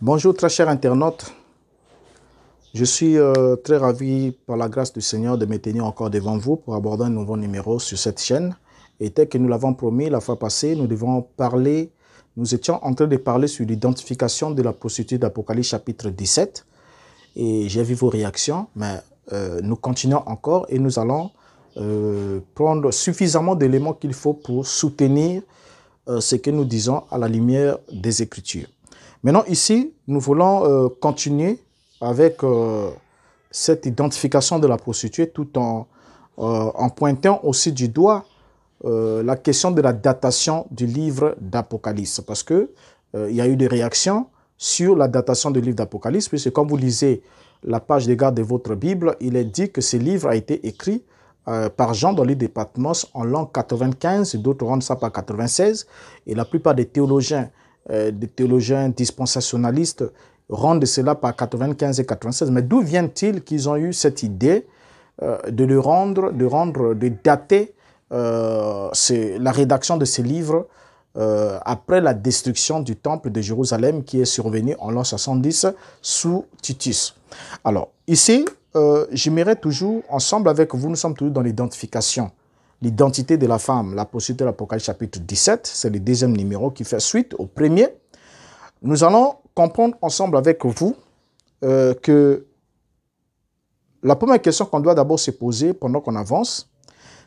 Bonjour très chers internautes. Je suis euh, très ravi par la grâce du Seigneur de me tenir encore devant vous pour aborder un nouveau numéro sur cette chaîne. Et tel que nous l'avons promis la fois passée, nous devons parler, nous étions en train de parler sur l'identification de la prostituée d'Apocalypse chapitre 17. Et j'ai vu vos réactions, mais euh, nous continuons encore et nous allons euh, prendre suffisamment d'éléments qu'il faut pour soutenir ce que nous disons à la lumière des Écritures. Maintenant, ici, nous voulons euh, continuer avec euh, cette identification de la prostituée tout en, euh, pointant aussi du doigt la question de la datation du livre d'Apocalypse. Parce que il y a eu des réactions sur la datation du livre d'Apocalypse, puisque quand vous lisez la page des garde de votre Bible, il est dit que ce livre a été écrit par Jean dans l'île de Patmos en l'an 95, d'autres rendent ça par 96, et la plupart des théologiens euh, des théologiens dispensationalistes rendent cela par 95 et 96. Mais d'où vient-il qu'ils ont eu cette idée euh, de le rendre, de rendre, de dater euh, la rédaction de ces livres après la destruction du temple de Jérusalem qui est survenue en l'an 70 sous Titus. Alors, ici, j'aimerais toujours, ensemble avec vous, nous sommes toujours dans l'identification l'identité de la femme, la poursuite de l'Apocalypse chapitre 17, c'est le deuxième numéro qui fait suite au premier. Nous allons comprendre ensemble avec vous euh, que la première question qu'on doit d'abord se poser pendant qu'on avance,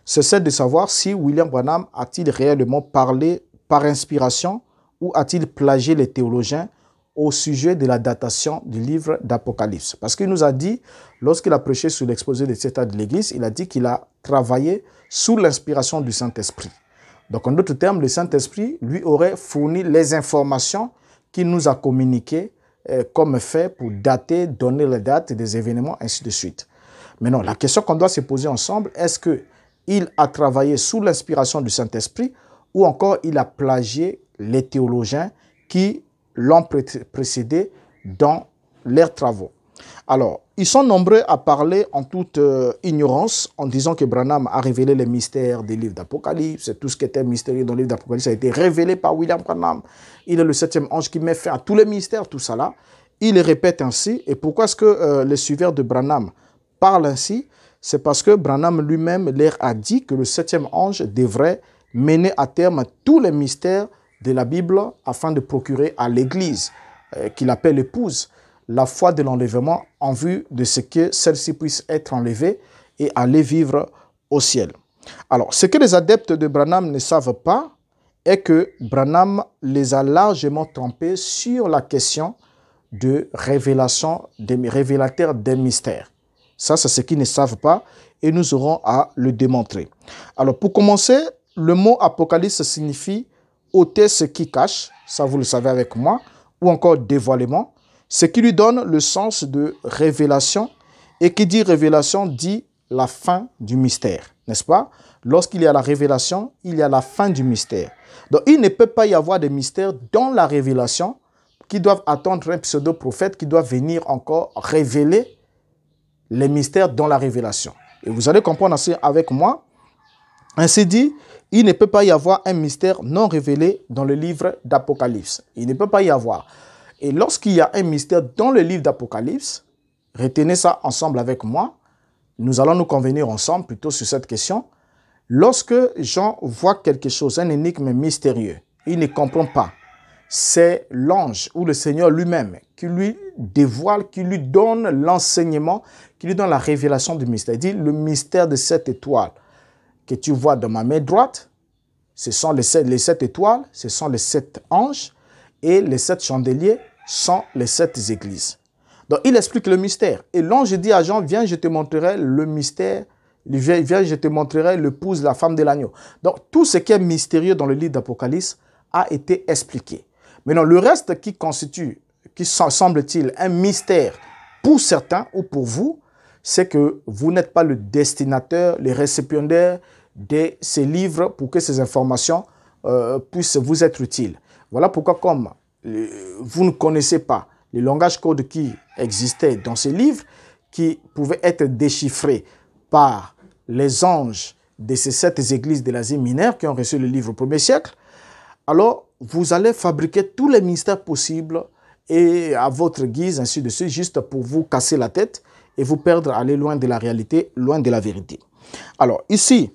c'est celle de savoir si William Branham a-t-il réellement parlé par inspiration ou a-t-il plagié les théologiens au sujet de la datation du livre d'Apocalypse. Parce qu'il nous a dit, lorsqu'il a prêché sur l'exposé des états de l'Église, il a dit qu'il a travaillé sous l'inspiration du Saint-Esprit. Donc, en d'autres termes, le Saint-Esprit lui aurait fourni les informations qu'il nous a communiquées euh, comme fait pour dater, donner les dates des événements, ainsi de suite. Mais non, la question qu'on doit se poser ensemble, est-ce que il a travaillé sous l'inspiration du Saint-Esprit ou encore il a plagié les théologiens qui l'ont précédé dans leurs travaux. Alors, ils sont nombreux à parler en toute euh, ignorance en disant que Branham a révélé les mystères des livres d'Apocalypse. Tout ce qui était mystérieux dans les livres d'Apocalypse a été révélé par William Branham. Il est le septième ange qui met fin à tous les mystères, tout ça là. Il les répète ainsi. Et pourquoi est-ce que euh, les suiveurs de Branham parlent ainsi C'est parce que Branham lui-même leur a dit que le septième ange devrait mener à terme tous les mystères de la Bible afin de procurer à l'Église, euh, qu'il appelle épouse, la foi de l'enlèvement en vue de ce que celle-ci puisse être enlevée et aller vivre au ciel. Alors, ce que les adeptes de Branham ne savent pas est que Branham les a largement trompés sur la question de révélation, des révélateurs des mystères. Ça, c'est ce qu'ils ne savent pas et nous aurons à le démontrer. Alors, pour commencer, le mot Apocalypse signifie ôter ce qui cache, ça vous le savez avec moi, ou encore dévoilement, ce qui lui donne le sens de révélation. Et qui dit révélation dit la fin du mystère, n'est-ce pas Lorsqu'il y a la révélation, il y a la fin du mystère. Donc il ne peut pas y avoir de mystères dans la révélation qui doivent attendre un pseudo-prophète qui doit venir encore révéler les mystères dans la révélation. Et vous allez comprendre avec moi. Ainsi dit, il ne peut pas y avoir un mystère non révélé dans le livre d'Apocalypse. Il ne peut pas y avoir. Et lorsqu'il y a un mystère dans le livre d'Apocalypse, retenez ça ensemble avec moi. Nous allons nous convenir ensemble plutôt sur cette question. Lorsque Jean voit quelque chose, un énigme mystérieux, il ne comprend pas. C'est l'ange ou le Seigneur lui-même qui lui dévoile, qui lui donne l'enseignement, qui lui donne la révélation du mystère. Il dit le mystère de cette étoile que tu vois dans ma main droite, ce sont les sept, étoiles, ce sont les sept anges, et les sept chandeliers sont les sept églises. Donc, il explique le mystère. Et l'ange dit à Jean, viens, je te montrerai le mystère Viens, je te montrerai l'épouse, la femme de l'agneau. Donc, tout ce qui est mystérieux dans le livre d'Apocalypse a été expliqué. Maintenant, le reste qui constitue, qui semble-t-il, un mystère pour certains ou pour vous, c'est que vous n'êtes pas le destinateur, le récipiendaire de ces livres pour que ces informations euh, puissent vous être utiles. Voilà pourquoi, comme euh, vous ne connaissez pas le langage code qui existait dans ces livres, qui pouvait être déchiffré par les anges de ces sept églises de l'Asie mineure qui ont reçu le livre au premier siècle, alors vous allez fabriquer tous les mystères possibles et à votre guise, ainsi de suite, juste pour vous casser la tête et vous perdre, aller loin de la réalité, loin de la vérité. Alors ici,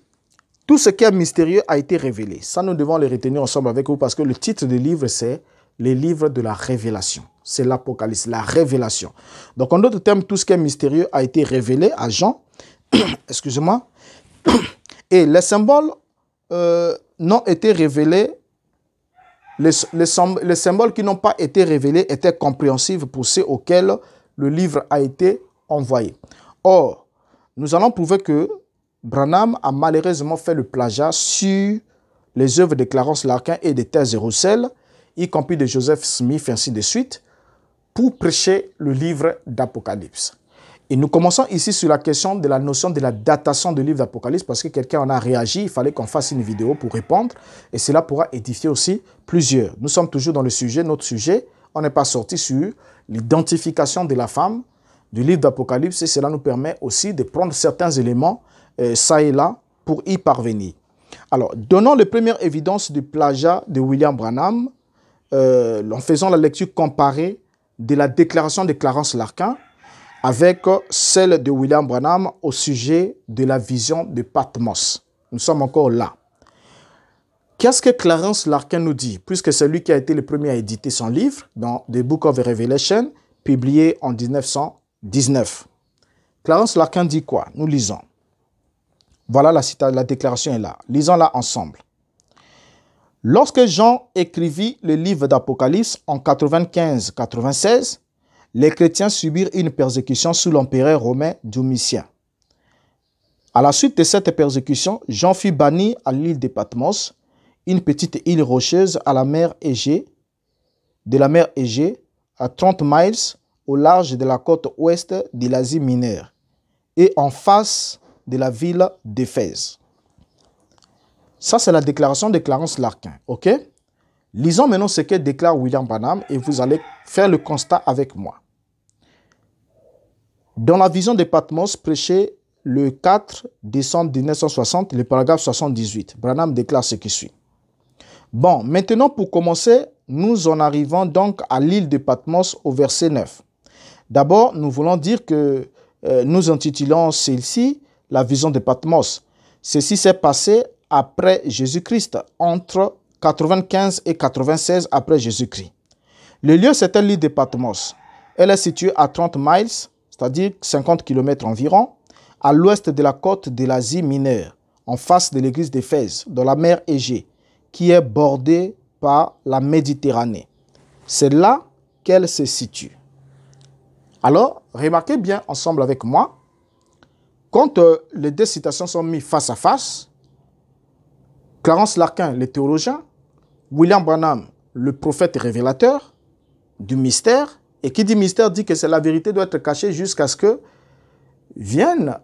tout ce qui est mystérieux a été révélé. Ça, nous devons le retenir ensemble avec vous parce que le titre du livre, c'est les livres de la révélation. C'est l'Apocalypse, la révélation. Donc, en d'autres termes, tout ce qui est mystérieux a été révélé à Jean. Excusez-moi. Et les symboles euh, n'ont été révélés. Les, symboles qui n'ont pas été révélés étaient compréhensibles pour ceux auxquels le livre a été envoyé. Or, nous allons prouver que Branham a malheureusement fait le plagiat sur les œuvres de Clarence Larkin et de Thèse Roussel, y compris de Joseph Smith, ainsi de suite, pour prêcher le livre d'Apocalypse. Et nous commençons ici sur la question de la notion de la datation du livre d'Apocalypse, parce que quelqu'un en a réagi, il fallait qu'on fasse une vidéo pour répondre, et cela pourra édifier aussi plusieurs. Nous sommes toujours dans le sujet, notre sujet, on n'est pas sorti sur l'identification de la femme du livre d'Apocalypse, et cela nous permet aussi de prendre certains éléments euh, ça et là pour y parvenir. Alors, donnons les premières évidences du plagiat de William Branham euh, en faisant la lecture comparée de la déclaration de Clarence Larkin avec celle de William Branham au sujet de la vision de Patmos. Nous sommes encore là. Qu'est-ce que Clarence Larkin nous dit Puisque c'est lui qui a été le premier à éditer son livre, dans The Book of Revelation, publié en 1919. Clarence Larkin dit quoi Nous lisons. Voilà la, la déclaration est là. Lisons-la ensemble. Lorsque Jean écrivit le livre d'Apocalypse en 95-96, les chrétiens subirent une persécution sous l'empereur romain Domitien. À la suite de cette persécution, Jean fut banni à l'île de Patmos, une petite île rocheuse à la mer Égée, de la mer Égée, à 30 miles au large de la côte ouest de l'Asie mineure, et en face de la ville d'Éphèse. Ça, c'est la déclaration de Clarence Larkin, ok Lisons maintenant ce que déclare William Branham et vous allez faire le constat avec moi. Dans la vision de Patmos prêchée le 4 décembre 1960, le paragraphe 78, Branham déclare ce qui suit. Bon, maintenant pour commencer, nous en arrivons donc à l'île de Patmos au verset 9. D'abord, nous voulons dire que euh, nous intitulons celle-ci la vision de Patmos. Ceci s'est passé après Jésus-Christ, entre 95 et 96 après Jésus-Christ. Le lieu, c'était l'île de Patmos. Elle est située à 30 miles, c'est-à-dire 50 km environ, à l'ouest de la côte de l'Asie mineure, en face de l'église d'Éphèse, dans la mer Égée, qui est bordée par la Méditerranée. C'est là qu'elle se situe. Alors, remarquez bien ensemble avec moi quand euh, les deux citations sont mises face à face, Clarence Larkin, le théologien, William Branham, le prophète révélateur du mystère, et qui dit mystère dit que la vérité doit être cachée jusqu'à ce que vienne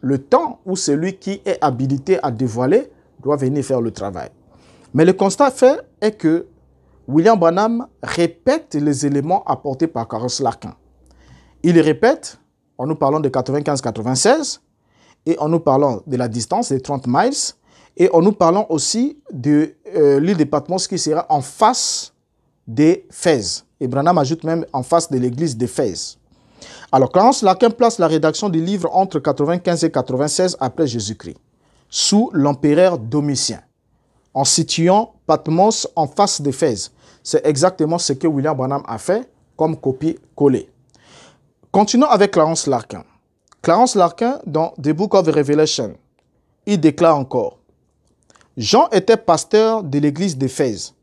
le temps où celui qui est habilité à dévoiler doit venir faire le travail. Mais le constat fait est que William Branham répète les éléments apportés par Clarence Larkin. Il répète, en nous parlant de 95-96, et en nous parlant de la distance des 30 miles, et en nous parlant aussi de euh, l'île de Patmos qui sera en face des Fès. Et Branham ajoute même en face de l'église des Fès. Alors, Clarence Larkin place la rédaction du livre entre 95 et 96 après Jésus-Christ, sous l'empereur Domitien, en situant Patmos en face des Fès. C'est exactement ce que William Branham a fait comme copie-coller. Continuons avec Clarence Larkin. Clarence Larkin, dans The Book of Revelation, il déclare encore Jean était pasteur de l'église d'Éphèse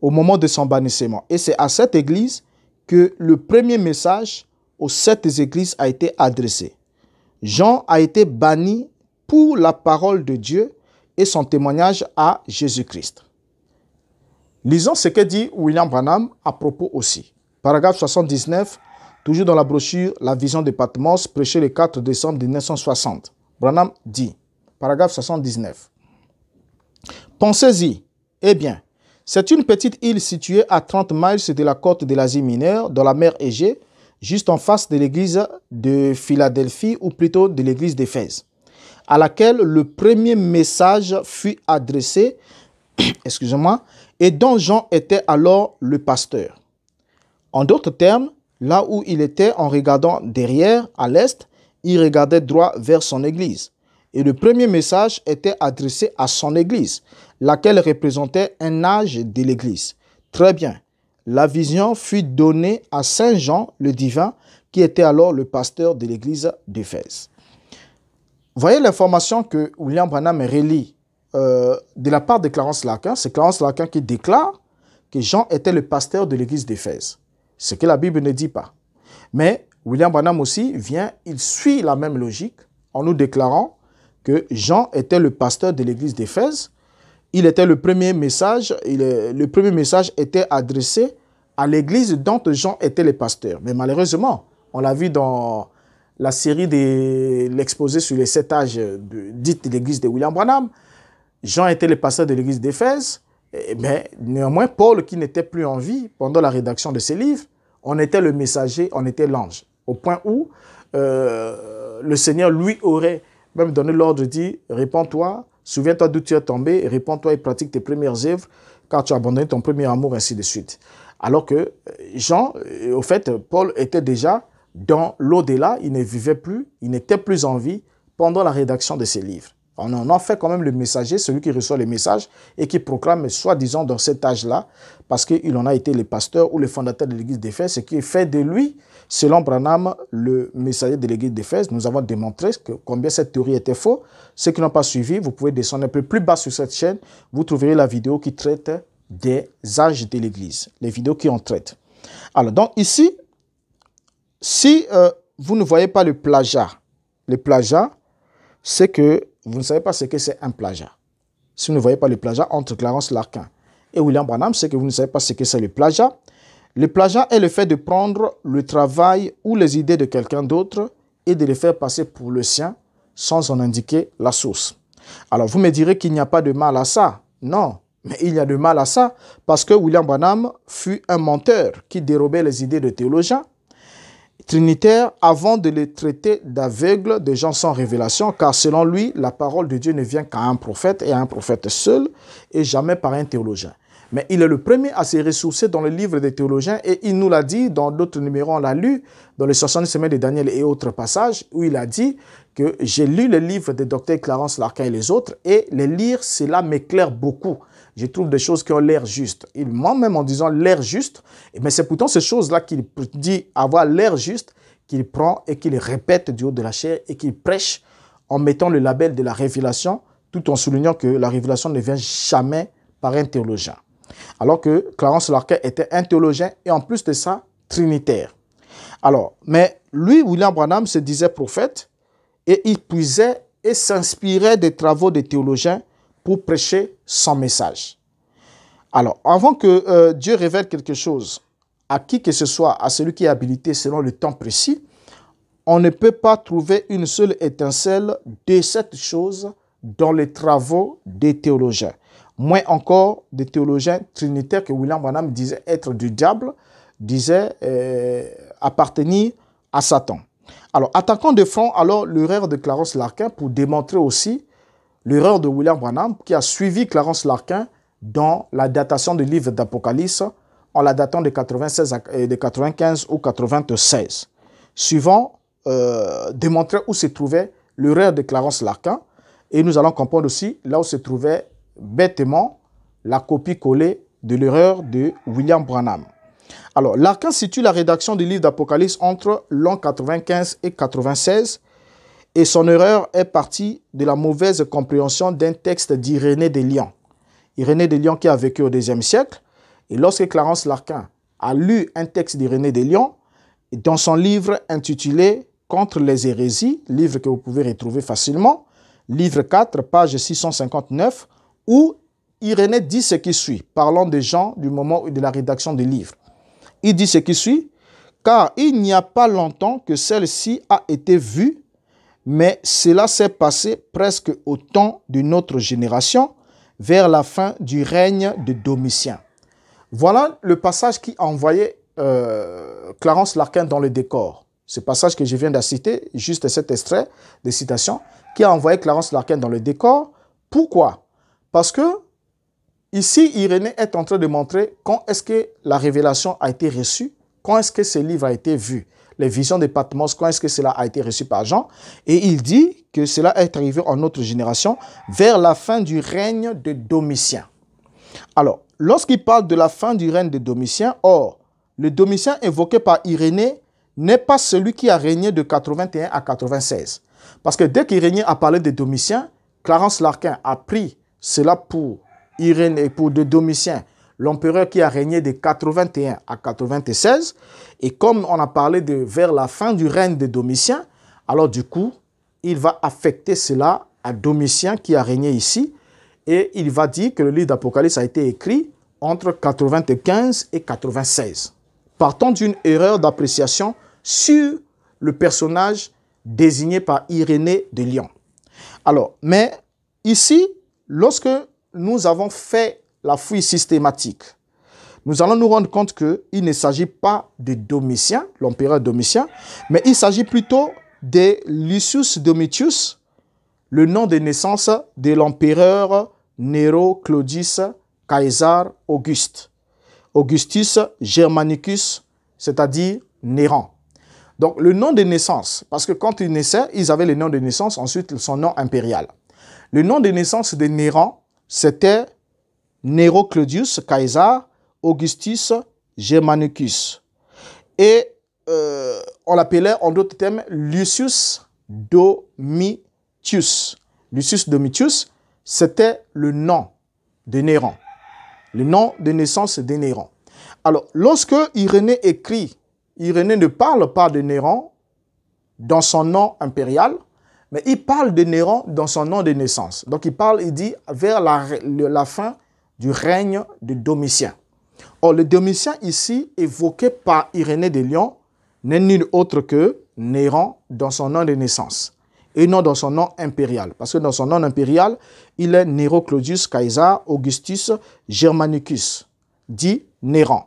au moment de son bannissement. Et c'est à cette église que le premier message aux sept églises a été adressé. Jean a été banni pour la parole de Dieu et son témoignage à Jésus-Christ. Lisons ce que dit William Branham à propos aussi. Paragraphe 79 Toujours dans la brochure La vision de Patmos, prêchée le 4 décembre 1960, Branham dit, paragraphe 79, Pensez-y, eh bien, c'est une petite île située à 30 miles de la côte de l'Asie mineure, dans la mer Égée, juste en face de l'église de Philadelphie, ou plutôt de l'église d'Éphèse, à laquelle le premier message fut adressé, excusez-moi, et dont Jean était alors le pasteur. En d'autres termes, là où il était en regardant derrière, à l'est, il regardait droit vers son église. Et le premier message était adressé à son église, laquelle représentait un âge de l'église. Très bien. La vision fut donnée à Saint Jean le divin, qui était alors le pasteur de l'église d'Éphèse. Voyez l'information que William Branham relie euh, de la part de Clarence Lacan. C'est Clarence Lacan qui déclare que Jean était le pasteur de l'église d'Éphèse ce que la Bible ne dit pas. Mais William Branham aussi vient, il suit la même logique en nous déclarant que Jean était le pasteur de l'église d'Éphèse. Il était le premier message, le premier message était adressé à l'église dont Jean était le pasteur. Mais malheureusement, on l'a vu dans la série de l'exposé sur les sept âges de, dite l'église de William Branham. Jean était le pasteur de l'église d'Éphèse mais eh, eh ben, néanmoins, Paul, qui n'était plus en vie pendant la rédaction de ses livres, on était le messager, on était l'ange. Au point où euh, le Seigneur lui aurait même donné l'ordre de dire, réponds toi souviens-toi d'où tu es tombé, réponds toi et pratique tes premières œuvres, car tu as abandonné ton premier amour, ainsi de suite. Alors que euh, Jean, euh, au fait, Paul était déjà dans l'au-delà, il ne vivait plus, il n'était plus en vie pendant la rédaction de ses livres. On en a fait quand même le messager, celui qui reçoit les messages et qui proclame, soi-disant, dans cet âge-là, parce qu'il en a été le pasteur ou le fondateur de l'église d'Éphèse, ce qui est fait de lui, selon Branham, le messager de l'église d'Éphèse. Nous avons démontré que, combien cette théorie était fausse. Ceux qui n'ont pas suivi, vous pouvez descendre un peu plus bas sur cette chaîne, vous trouverez la vidéo qui traite des âges de l'église, les vidéos qui en traitent. Alors, donc ici, si euh, vous ne voyez pas le plagiat, le plagiat, c'est que vous ne savez pas ce que c'est un plagiat. Si vous ne voyez pas le plagiat entre Clarence Larkin et William Branham, c'est que vous ne savez pas ce que c'est le plagiat. Le plagiat est le fait de prendre le travail ou les idées de quelqu'un d'autre et de les faire passer pour le sien sans en indiquer la source. Alors vous me direz qu'il n'y a pas de mal à ça. Non, mais il y a de mal à ça parce que William Branham fut un menteur qui dérobait les idées de théologiens trinitaire avant de les traiter d'aveugles, de gens sans révélation, car selon lui, la parole de Dieu ne vient qu'à un prophète et à un prophète seul, et jamais par un théologien. Mais il est le premier à se ressourcer dans le livre des théologiens et il nous l'a dit dans d'autres numéros, on l'a lu, dans les 60 semaines de Daniel et autres passages, où il a dit que j'ai lu le livre de Dr Clarence Larkin et les autres, et les lire, cela m'éclaire beaucoup. Je trouve des choses qui ont l'air justes. Il ment même en disant l'air juste, mais c'est pourtant ces choses-là qu'il dit avoir l'air juste, qu'il prend et qu'il répète du haut de la chair et qu'il prêche en mettant le label de la révélation, tout en soulignant que la révélation ne vient jamais par un théologien. Alors que Clarence Larkin était un théologien et en plus de ça, trinitaire. Alors, mais lui, William Branham, se disait prophète, et il puisait et s'inspirait des travaux des théologiens pour prêcher son message. Alors, avant que euh, Dieu révèle quelque chose à qui que ce soit, à celui qui est habilité selon le temps précis, on ne peut pas trouver une seule étincelle de cette chose dans les travaux des théologiens. Moins encore des théologiens trinitaires que William Branham disait être du diable, disait euh, appartenir à Satan. Alors, attaquant de front alors l'erreur de Clarence Larkin pour démontrer aussi l'erreur de William Branham qui a suivi Clarence Larkin dans la datation du livre d'Apocalypse en la datant de, 96 euh, de 95 ou 96, suivant euh, démontrer où se trouvait l'erreur de Clarence Larkin. Et nous allons comprendre aussi là où se trouvait bêtement la copie collée de l'erreur de William Branham. Alors, Larkin situe la rédaction du livre d'Apocalypse entre l'an 95 et 96, et son erreur est partie de la mauvaise compréhension d'un texte d'Irénée de Lyon. Irénée de Lyon qui a vécu au deuxième siècle, et lorsque Clarence Larkin a lu un texte d'Irénée de Lyon, dans son livre intitulé Contre les hérésies, livre que vous pouvez retrouver facilement, livre 4, page 659, où Irénée dit ce qui suit, parlant des gens du moment de la rédaction du livre. Il dit ce qui suit, car il n'y a pas longtemps que celle-ci a été vue, mais cela s'est passé presque au temps d'une autre génération, vers la fin du règne de Domitien. Voilà le passage qui a envoyé euh, Clarence Larkin dans le décor. Ce passage que je viens de citer, juste cet extrait de citation, qui a envoyé Clarence Larkin dans le décor. Pourquoi Parce que Ici, Irénée est en train de montrer quand est-ce que la révélation a été reçue, quand est-ce que ce livre a été vu, les visions de Patmos, quand est-ce que cela a été reçu par Jean. Et il dit que cela est arrivé en notre génération vers la fin du règne de Domitien. Alors, lorsqu'il parle de la fin du règne de Domitien, or, le Domitien évoqué par Irénée n'est pas celui qui a régné de 81 à 96. Parce que dès qu'Irénée a parlé de Domitien, Clarence Larkin a pris cela pour Irène époux pour de Domitien, l'empereur qui a régné de 81 à 96. Et comme on a parlé de vers la fin du règne de Domitien, alors du coup, il va affecter cela à Domitien qui a régné ici. Et il va dire que le livre d'Apocalypse a été écrit entre 95 et 96. Partant d'une erreur d'appréciation sur le personnage désigné par Irénée de Lyon. Alors, mais ici, lorsque nous avons fait la fouille systématique, nous allons nous rendre compte qu'il ne s'agit pas de Domitien, l'empereur Domitien, mais il s'agit plutôt de Lucius Domitius, le nom de naissance de l'empereur Nero Claudius Caesar Auguste. Augustus Germanicus, c'est-à-dire Néron. Donc le nom de naissance, parce que quand ils naissaient, ils avaient le nom de naissance, ensuite son nom impérial. Le nom de naissance de Néron c'était Nero Claudius Caesar Augustus Germanicus. Et euh, on l'appelait en d'autres termes Lucius Domitius. Lucius Domitius, c'était le nom de Néron, le nom de naissance de Néron. Alors, lorsque Irénée écrit, Irénée ne parle pas de Néron dans son nom impérial, mais il parle de Néron dans son nom de naissance. Donc il parle, il dit, vers la, fin du règne de Domitien. Or, le Domitien ici, évoqué par Irénée de Lyon, n'est nul autre que Néron dans son nom de naissance et non dans son nom impérial. Parce que dans son nom impérial, il est Nero Claudius Caesar Augustus Germanicus, dit Néron.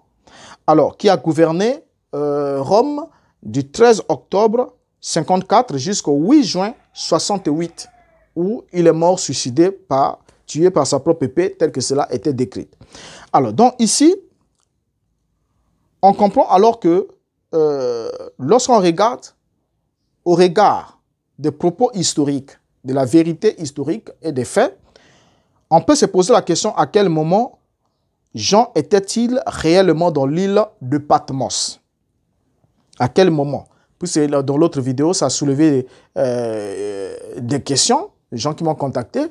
Alors, qui a gouverné euh, Rome du 13 octobre 54 jusqu'au 8 juin 68, où il est mort suicidé par, tué par sa propre épée, tel que cela était décrit. Alors, donc ici, on comprend alors que euh, lorsqu'on regarde au regard des propos historiques, de la vérité historique et des faits, on peut se poser la question à quel moment Jean était-il réellement dans l'île de Patmos À quel moment puisque dans l'autre vidéo, ça a soulevé euh, des questions, des gens qui m'ont contacté,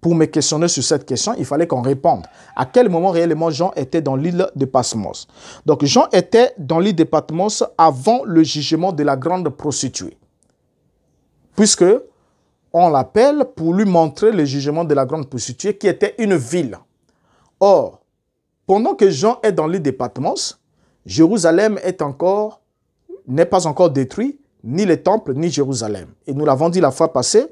pour me questionner sur cette question, il fallait qu'on réponde. À quel moment réellement Jean était dans l'île de Patmos Donc Jean était dans l'île de Patmos avant le jugement de la grande prostituée. Puisque on l'appelle pour lui montrer le jugement de la grande prostituée qui était une ville. Or, pendant que Jean est dans l'île de Patmos, Jérusalem est encore n'est pas encore détruit, ni le temple ni Jérusalem. Et nous l'avons dit la fois passée,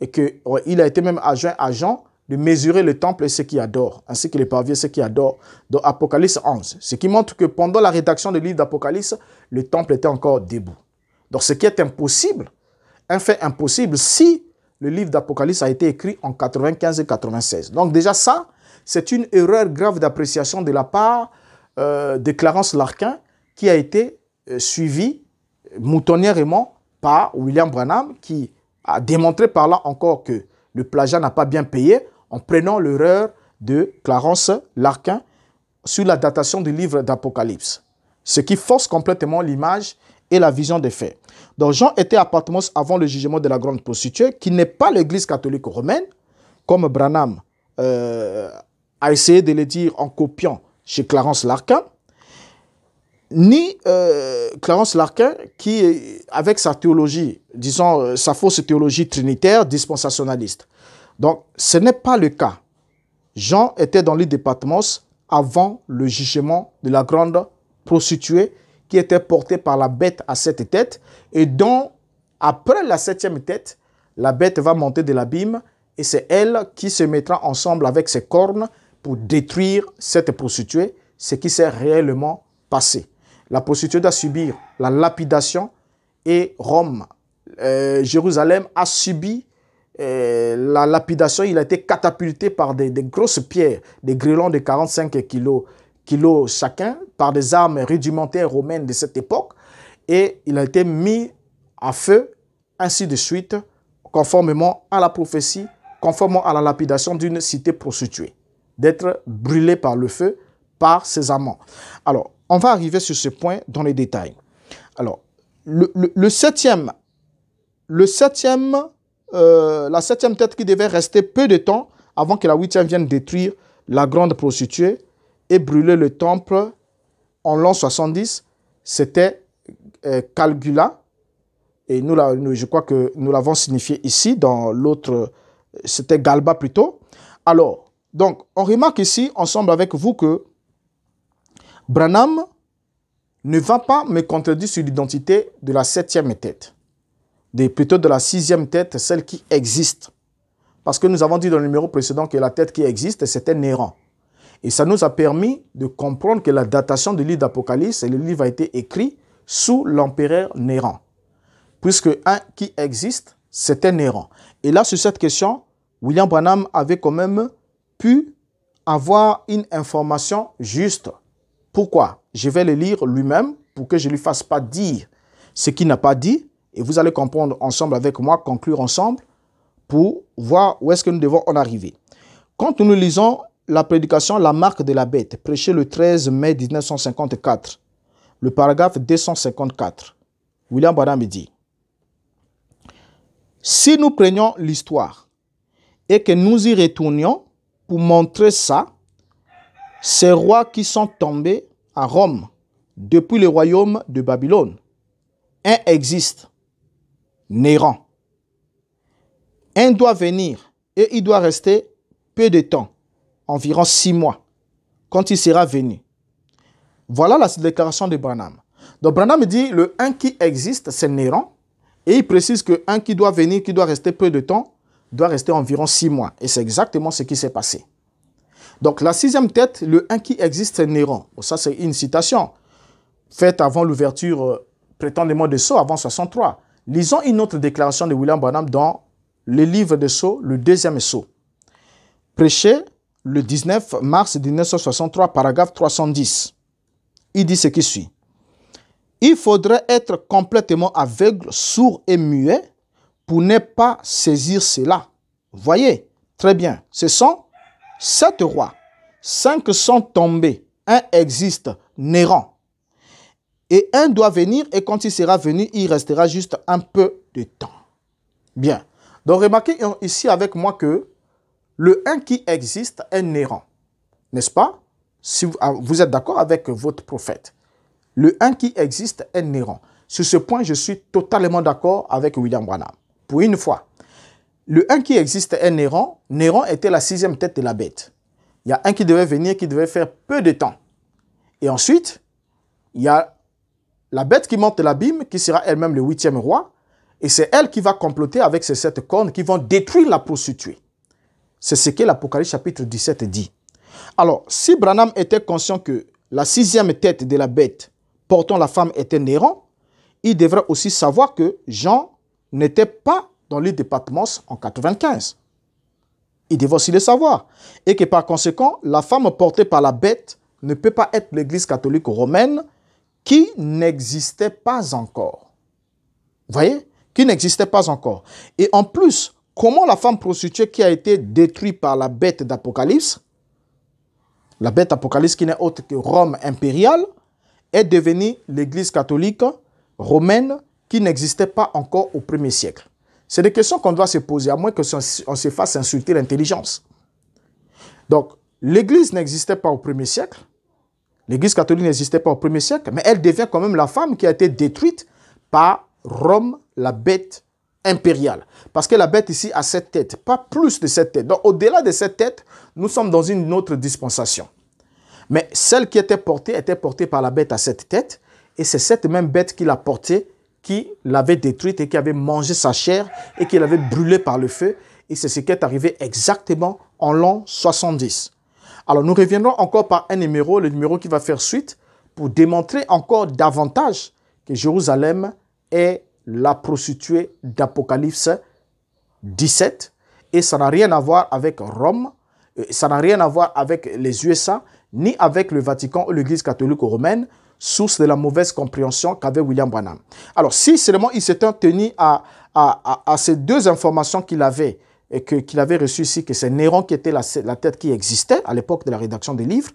et qu'il a été même adjoint à Jean de mesurer le temple et ceux qui adorent, ainsi que les paviers et ceux qui adorent, dans Apocalypse 11. Ce qui montre que pendant la rédaction du livre d'Apocalypse, le temple était encore debout. Donc ce qui est impossible, un fait impossible, si le livre d'Apocalypse a été écrit en 95 et 96. Donc déjà ça, c'est une erreur grave d'appréciation de la part euh, de Clarence Larkin, qui a été euh, suivi moutonnièrement par William Branham, qui a démontré par là encore que le plagiat n'a pas bien payé en prenant l'erreur de Clarence Larkin sur la datation du livre d'Apocalypse, ce qui force complètement l'image et la vision des faits. Donc Jean était à Patmos avant le jugement de la grande prostituée, qui n'est pas l'Église catholique romaine, comme Branham euh, a essayé de le dire en copiant chez Clarence Larkin, ni euh, Clarence Larkin qui, avec sa théologie, disons, euh, sa fausse théologie trinitaire dispensationaliste. Donc, ce n'est pas le cas. Jean était dans l'île de avant le jugement de la grande prostituée qui était portée par la bête à sept têtes et dont, après la septième tête, la bête va monter de l'abîme et c'est elle qui se mettra ensemble avec ses cornes pour détruire cette prostituée, ce qui s'est réellement passé. La prostituée a subir la lapidation et Rome, euh, Jérusalem a subi euh, la lapidation. Il a été catapulté par des, grosses pierres, des grillons de 45 kilos, kilos chacun, par des armes rudimentaires romaines de cette époque. Et il a été mis à feu, ainsi de suite, conformément à la prophétie, conformément à la lapidation d'une cité prostituée, d'être brûlé par le feu par ses amants. Alors, on va arriver sur ce point dans les détails. Alors, le, septième, le septième, euh, la septième tête qui devait rester peu de temps avant que la huitième vienne détruire la grande prostituée et brûler le temple en l'an 70, c'était euh, Calgula. Et nous, je crois que nous l'avons signifié ici, dans l'autre, c'était Galba plutôt. Alors, donc, on remarque ici, ensemble avec vous, que Branham ne va pas me contredire sur l'identité de la septième tête, plutôt de la sixième tête, celle qui existe. Parce que nous avons dit dans le numéro précédent que la tête qui existe, c'était Néron. Et ça nous a permis de comprendre que la datation du livre d'Apocalypse, le livre a été écrit sous l'empereur Néron. Puisque un qui existe, c'était Néron. Et là, sur cette question, William Branham avait quand même pu avoir une information juste. Pourquoi Je vais le lire lui-même pour que je ne lui fasse pas dire ce qu'il n'a pas dit. Et vous allez comprendre ensemble avec moi, conclure ensemble pour voir où est-ce que nous devons en arriver. Quand nous lisons la prédication La marque de la bête, prêchée le 13 mai 1954, le paragraphe 254, William me dit Si nous prenions l'histoire et que nous y retournions pour montrer ça, ces rois qui sont tombés à Rome depuis le royaume de Babylone. Un existe, Néron. Un doit venir et il doit rester peu de temps, environ six mois, quand il sera venu. Voilà la déclaration de Branham. Donc Branham dit le un qui existe, c'est Néron. Et il précise que un qui doit venir, qui doit rester peu de temps, doit rester environ six mois. Et c'est exactement ce qui s'est passé. Donc la sixième tête, le 1 qui existe Néron. Ça, c'est une citation faite avant l'ouverture euh, prétendument de Sceaux, avant 63. Lisons une autre déclaration de William bonham dans le livre de Sceaux, le deuxième Sceaux. Prêché le 19 mars 1963, paragraphe 310. Il dit ce qui suit. Il faudrait être complètement aveugle, sourd et muet pour ne pas saisir cela. Voyez, très bien, ce sont sept rois, cinq sont tombés, un existe, Néron. Et un doit venir, et quand il sera venu, il restera juste un peu de temps. Bien. Donc remarquez ici avec moi que le un qui existe est Néron. N'est-ce pas Si ah, vous êtes d'accord avec votre prophète. Le un qui existe est Néron. Sur ce point, je suis totalement d'accord avec William Branham. Pour une fois, le un qui existe est Néron. Néron était la sixième tête de la bête. Il y a un qui devait venir, qui devait faire peu de temps. Et ensuite, il y a la bête qui monte l'abîme, qui sera elle-même le huitième roi. Et c'est elle qui va comploter avec ces sept cornes qui vont détruire la prostituée. C'est ce que l'Apocalypse chapitre 17 dit. Alors, si Branham était conscient que la sixième tête de la bête portant la femme était Néron, il devrait aussi savoir que Jean n'était pas dans l'île de Patmos en 95. Il devait aussi le savoir. Et que par conséquent, la femme portée par la bête ne peut pas être l'Église catholique romaine qui n'existait pas encore. Vous voyez Qui n'existait pas encore. Et en plus, comment la femme prostituée qui a été détruite par la bête d'Apocalypse, la bête d'Apocalypse qui n'est autre que Rome impériale, est devenue l'Église catholique romaine qui n'existait pas encore au premier siècle. C'est des questions qu'on doit se poser, à moins que on se fasse insulter l'intelligence. Donc, l'Église n'existait pas au premier siècle. L'Église catholique n'existait pas au premier siècle, mais elle devient quand même la femme qui a été détruite par Rome, la bête impériale. Parce que la bête ici a cette tête, pas plus de cette tête. Donc, au-delà de cette tête, nous sommes dans une autre dispensation. Mais celle qui était portée était portée par la bête à cette tête, et c'est cette même bête qui l'a portée qui l'avait détruite et qui avait mangé sa chair et qui l'avait brûlée par le feu. Et c'est ce qui est arrivé exactement en l'an 70. Alors nous reviendrons encore par un numéro, le numéro qui va faire suite, pour démontrer encore davantage que Jérusalem est la prostituée d'Apocalypse 17. Et ça n'a rien à voir avec Rome, euh, ça n'a rien à voir avec les USA, ni avec le Vatican ou l'Église catholique romaine source de la mauvaise compréhension qu'avait William Branham. Alors, si seulement il s'était tenu à, ces deux informations qu'il avait, et qu'il avait reçues ici, que c'est Néron qui était la, tête qui existait à l'époque de la rédaction des livres,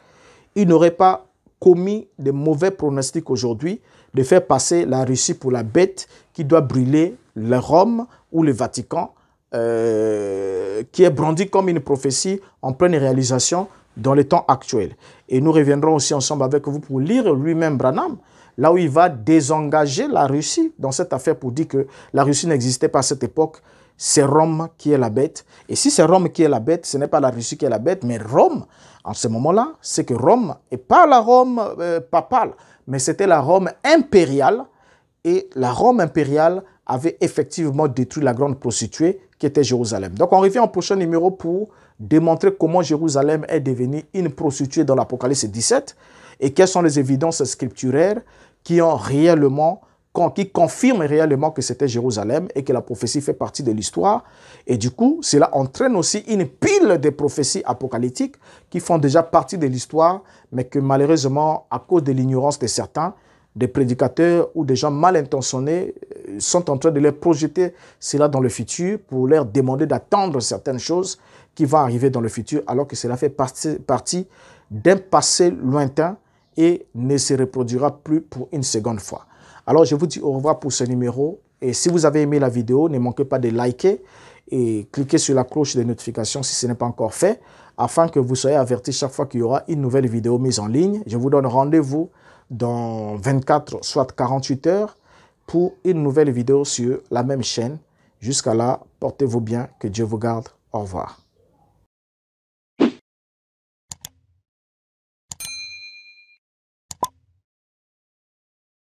il n'aurait pas commis de mauvais pronostics aujourd'hui, de faire passer la Russie pour la bête qui doit brûler le Rome ou le Vatican, euh, qui est brandi comme une prophétie en pleine réalisation dans les temps actuels. Et nous reviendrons aussi ensemble avec vous pour lire lui-même Branham, là où il va désengager la Russie dans cette affaire pour dire que la Russie n'existait pas à cette époque, c'est Rome qui est la bête. Et si c'est Rome qui est la bête, ce n'est pas la Russie qui est la bête, mais Rome, en ce moment-là, c'est que Rome, et pas la Rome euh, papale, mais c'était la Rome impériale, et la Rome impériale avait effectivement détruit la grande prostituée qui était Jérusalem. Donc on revient au prochain numéro pour démontrer comment Jérusalem est devenue une prostituée dans l'Apocalypse 17 et quelles sont les évidences scripturaires qui ont réellement qui confirme réellement que c'était Jérusalem et que la prophétie fait partie de l'histoire. Et du coup, cela entraîne aussi une pile de prophéties apocalyptiques qui font déjà partie de l'histoire, mais que malheureusement, à cause de l'ignorance de certains, des prédicateurs ou des gens mal intentionnés euh, sont en train de leur projeter cela dans le futur pour leur demander d'attendre certaines choses qui vont arriver dans le futur alors que cela fait partie, d'un passé lointain et ne se reproduira plus pour une seconde fois. Alors je vous dis au revoir pour ce numéro et si vous avez aimé la vidéo, ne manquez pas de liker et cliquez sur la cloche des notifications si ce n'est pas encore fait afin que vous soyez averti chaque fois qu'il y aura une nouvelle vidéo mise en ligne. Je vous donne rendez-vous dans 24, soit 48 heures, pour une nouvelle vidéo sur la même chaîne. Jusqu'à là, portez-vous bien, que Dieu vous garde. Au revoir.